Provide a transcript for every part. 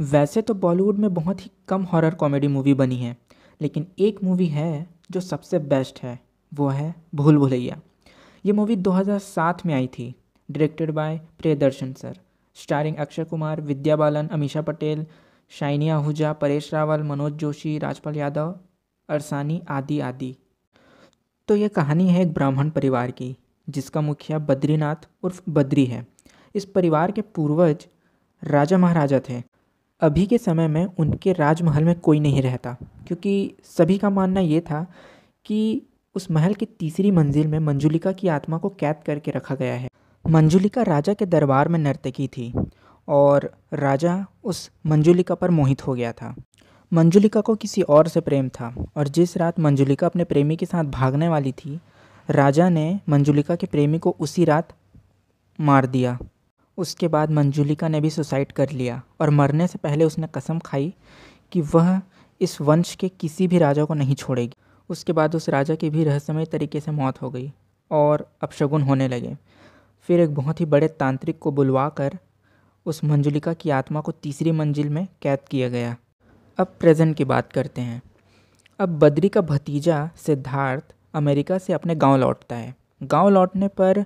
वैसे तो बॉलीवुड में बहुत ही कम हॉरर कॉमेडी मूवी बनी है लेकिन एक मूवी है जो सबसे बेस्ट है वो है भूल भुलैया ये मूवी 2007 में आई थी directed by Priyadarshan sir starring Akshay Kumar Vidya Balan Ameesha Patel Shiney Ahuja Paresh Rawal Manoj Joshi Rajpal Yadav अरसानी आदि आदि तो यह कहानी है एक ब्राह्मण परिवार की जिसका मुखिया बद्रीनाथ उर्फ बद्री है इस परिवार के पूर्वज राजा महाराजा थे अभी के समय में उनके राजमहल में कोई नहीं रहता क्योंकि सभी का मानना ये था कि उस महल की तीसरी मंजिल में मंजुलिका की आत्मा को कैद करके रखा गया है मंजुलिका राजा के दरबार में नर्तकी थी और राजा उस मंजुलिका पर मोहित हो गया था मंजुलिका को किसी और से प्रेम था और जिस रात मंजुलिका अपने प्रेमी के साथ भागने वाली थी राजा ने मंजुलिका के प्रेमी को उसी रात मार दिया उसके बाद मंजुलिका ने भी सुसाइड कर लिया और मरने से पहले उसने कसम खाई कि वह इस वंश के किसी भी राजा को नहीं छोड़ेगी उसके बाद उस राजा की भी रहस्यमय तरीके से मौत हो गई और अपशगुन होने लगे फिर एक बहुत ही बड़े तांत्रिक को बुलवा कर उस मंजुलिका की आत्मा को तीसरी मंजिल में कैद किया गया अब प्रेजेंट की बात करते हैं अब बद्री का भतीजा सिद्धार्थ अमेरिका से अपने गांव लौटता है गांव लौटने पर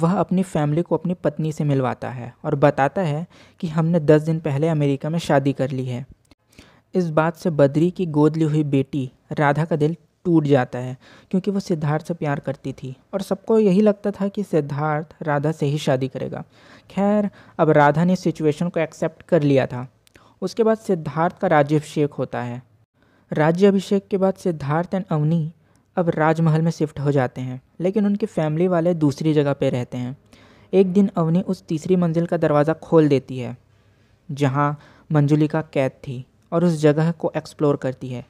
वह अपनी फैमिली को अपनी पत्नी से मिलवाता है और बताता है कि हमने दस दिन पहले अमेरिका में शादी कर ली है इस बात से बद्री की गोद ली हुई बेटी राधा का दिल टूट जाता है क्योंकि वह सिद्धार्थ से प्यार करती थी और सबको यही लगता था कि सिद्धार्थ राधा से ही शादी करेगा खैर अब राधा ने सिचुएशन को एक्सेप्ट कर लिया था उसके बाद सिद्धार्थ का राज्यभिषेक होता है राज्य अभिषेक के बाद सिद्धार्थ एंड अवनी अब राजमहल में शिफ्ट हो जाते हैं लेकिन उनकी फैमिली वाले दूसरी जगह पर रहते हैं एक दिन अवनी उस तीसरी मंजिल का दरवाज़ा खोल देती है जहाँ मंजुलिका कैद थी और उस जगह को एक्सप्लोर करती है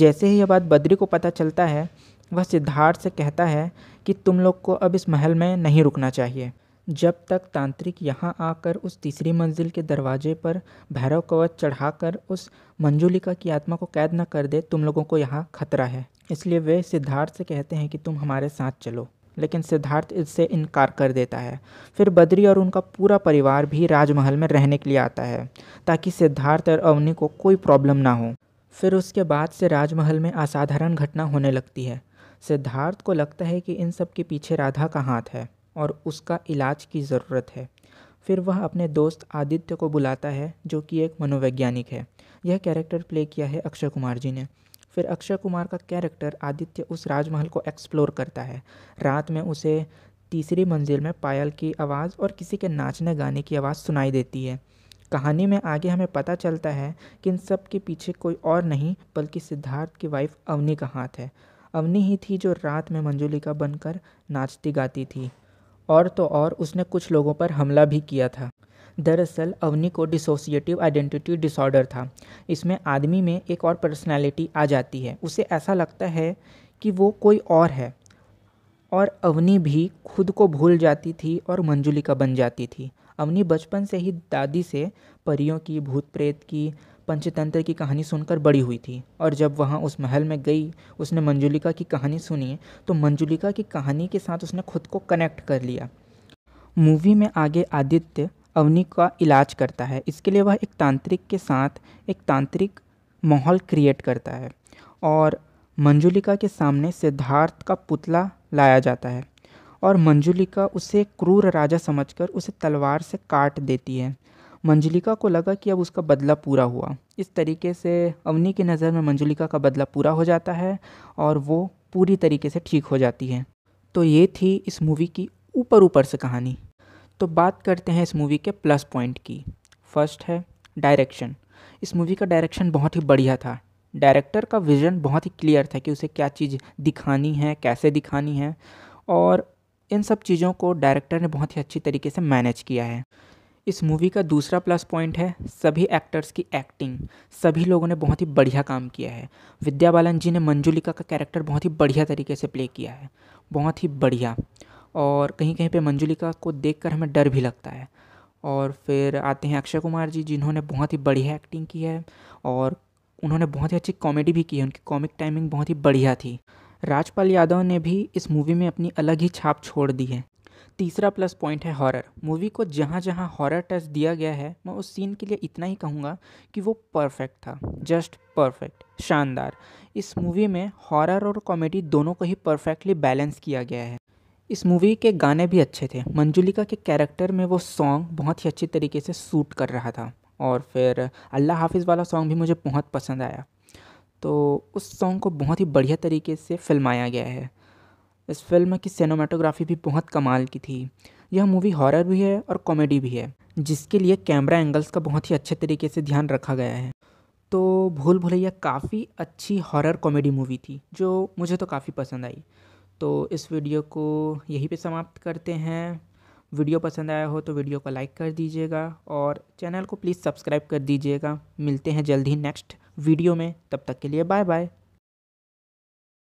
जैसे ही यह बात बद्री को पता चलता है वह सिद्धार्थ से कहता है कि तुम लोग को अब इस महल में नहीं रुकना चाहिए जब तक तांत्रिक यहाँ आकर उस तीसरी मंजिल के दरवाजे पर भैरव कवच चढ़ाकर उस मंजुलिका की आत्मा को कैद न कर दे तुम लोगों को यहाँ खतरा है इसलिए वे सिद्धार्थ से कहते हैं कि तुम हमारे साथ चलो लेकिन सिद्धार्थ इससे इनकार कर देता है फिर बद्री और उनका पूरा परिवार भी राजमहल में रहने के लिए आता है ताकि सिद्धार्थ और अवनी को कोई प्रॉब्लम ना हो फिर उसके बाद से राजमहल में असाधारण घटना होने लगती है सिद्धार्थ को लगता है कि इन सब के पीछे राधा का हाथ है और उसका इलाज की ज़रूरत है फिर वह अपने दोस्त आदित्य को बुलाता है जो कि एक मनोवैज्ञानिक है यह कैरेक्टर प्ले किया है अक्षय कुमार जी ने फिर अक्षय कुमार का कैरेक्टर आदित्य उस राजमहल को एक्सप्लोर करता है रात में उसे तीसरी मंजिल में पायल की आवाज़ और किसी के नाचने गाने की आवाज़ सुनाई देती है कहानी में आगे हमें पता चलता है कि इन सब के पीछे कोई और नहीं बल्कि सिद्धार्थ की वाइफ अवनी का हाथ है अवनी ही थी जो रात में मंजुलिका बनकर नाचती गाती थी और तो और उसने कुछ लोगों पर हमला भी किया था दरअसल अवनी को डिसोसिएटिव आइडेंटिटी डिसऑर्डर था इसमें आदमी में एक और पर्सनैलिटी आ जाती है उसे ऐसा लगता है कि वो कोई और है और अवनी भी खुद को भूल जाती थी और मंजुलिका बन जाती थी अवनी बचपन से ही दादी से परियों की भूत प्रेत की पंचतंत्र की कहानी सुनकर बड़ी हुई थी और जब वहाँ उस महल में गई उसने मंजुलिका की कहानी सुनी तो मंजुलिका की कहानी के साथ उसने खुद को कनेक्ट कर लिया मूवी में आगे आदित्य अवनी का इलाज करता है इसके लिए वह एक तांत्रिक के साथ एक तांत्रिक माहौल क्रिएट करता है और मंजुलिका के सामने सिद्धार्थ का पुतला लाया जाता है और मंजुलिका उसे क्रूर राजा समझकर उसे तलवार से काट देती है मंजुलिका को लगा कि अब उसका बदला पूरा हुआ इस तरीके से अवनी की नज़र में मंजुलिका का बदला पूरा हो जाता है और वो पूरी तरीके से ठीक हो जाती है तो ये थी इस मूवी की ऊपर ऊपर से कहानी तो बात करते हैं इस मूवी के प्लस पॉइंट की फर्स्ट है डायरेक्शन इस मूवी का डायरेक्शन बहुत ही बढ़िया था डायरेक्टर का विज़न बहुत ही क्लियर था कि उसे क्या चीज़ दिखानी है कैसे दिखानी है और इन सब चीज़ों को डायरेक्टर ने बहुत ही अच्छी तरीके से मैनेज किया है इस मूवी का दूसरा प्लस पॉइंट है सभी एक्टर्स की एक्टिंग सभी लोगों ने बहुत ही बढ़िया काम किया है विद्या बालन जी ने मंजुलिका का कैरेक्टर बहुत ही बढ़िया तरीके से प्ले किया है बहुत ही बढ़िया और कहीं कहीं पे मंजुलिका को देखकर हमें डर भी लगता है और फिर आते हैं अक्षय कुमार जी जिन्होंने बहुत ही बढ़िया एक्टिंग की है और उन्होंने बहुत ही अच्छी कॉमेडी भी की है उनकी कॉमिक टाइमिंग बहुत ही बढ़िया थी राजपाल यादव ने भी इस मूवी में अपनी अलग ही छाप छोड़ दी है तीसरा प्लस पॉइंट है हॉरर मूवी को जहाँ जहाँ हॉरर टच दिया गया है मैं उस सीन के लिए इतना ही कहूँगा कि वो परफेक्ट था जस्ट परफेक्ट शानदार इस मूवी में हॉरर और कॉमेडी दोनों को ही परफेक्टली बैलेंस किया गया है इस मूवी के गाने भी अच्छे थे मंजुलिका के कैरेक्टर में वो सॉन्ग बहुत ही अच्छी तरीके से सूट कर रहा था और फिर अल्लाह हाफिज़ वाला सॉन्ग भी मुझे बहुत पसंद आया तो उस सॉन्ग को बहुत ही बढ़िया तरीके से फिल्माया गया है इस फिल्म की सिनेमाटोग्राफी भी बहुत कमाल की थी यह मूवी हॉरर भी है और कॉमेडी भी है जिसके लिए कैमरा एंगल्स का बहुत ही अच्छे तरीके से ध्यान रखा गया है तो भूल भुलैया काफ़ी अच्छी हॉरर कॉमेडी मूवी थी जो मुझे तो काफ़ी पसंद आई तो इस वीडियो को यहीं पे समाप्त करते हैं वीडियो पसंद आया हो तो वीडियो को लाइक कर दीजिएगा और चैनल को प्लीज़ सब्सक्राइब कर दीजिएगा मिलते हैं जल्द ही नेक्स्ट वीडियो में तब तक के लिए बाय बाय